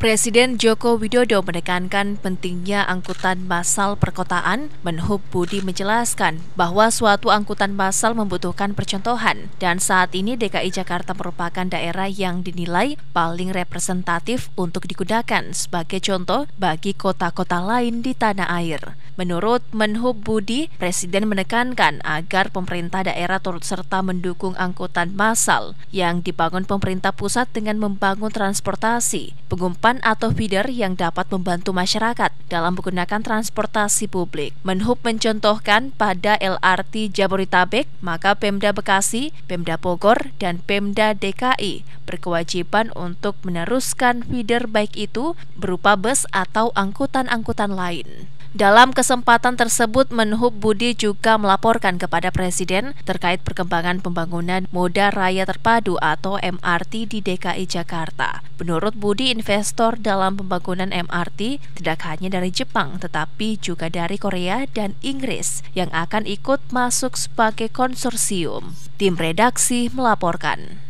Presiden Joko Widodo menekankan pentingnya angkutan massal perkotaan. Menhub Budi menjelaskan bahwa suatu angkutan massal membutuhkan percontohan dan saat ini DKI Jakarta merupakan daerah yang dinilai paling representatif untuk digunakan sebagai contoh bagi kota-kota lain di tanah air. Menurut Menhub Budi, Presiden menekankan agar pemerintah daerah turut serta mendukung angkutan massal yang dibangun pemerintah pusat dengan membangun transportasi, pengumpulan papan atau feeder yang dapat membantu masyarakat dalam menggunakan transportasi publik. Menhub mencontohkan pada LRT Jabodetabek, maka Pemda Bekasi, Pemda Bogor, dan Pemda DKI berkewajiban untuk meneruskan feeder baik itu berupa bus atau angkutan-angkutan lain. Dalam kesempatan tersebut, Menhub Budi juga melaporkan kepada Presiden terkait perkembangan pembangunan moda raya terpadu atau MRT di DKI Jakarta. Menurut Budi, investor dalam pembangunan MRT tidak hanya dari Jepang, tetapi juga dari Korea dan Inggris yang akan ikut masuk sebagai konsorsium. Tim redaksi melaporkan.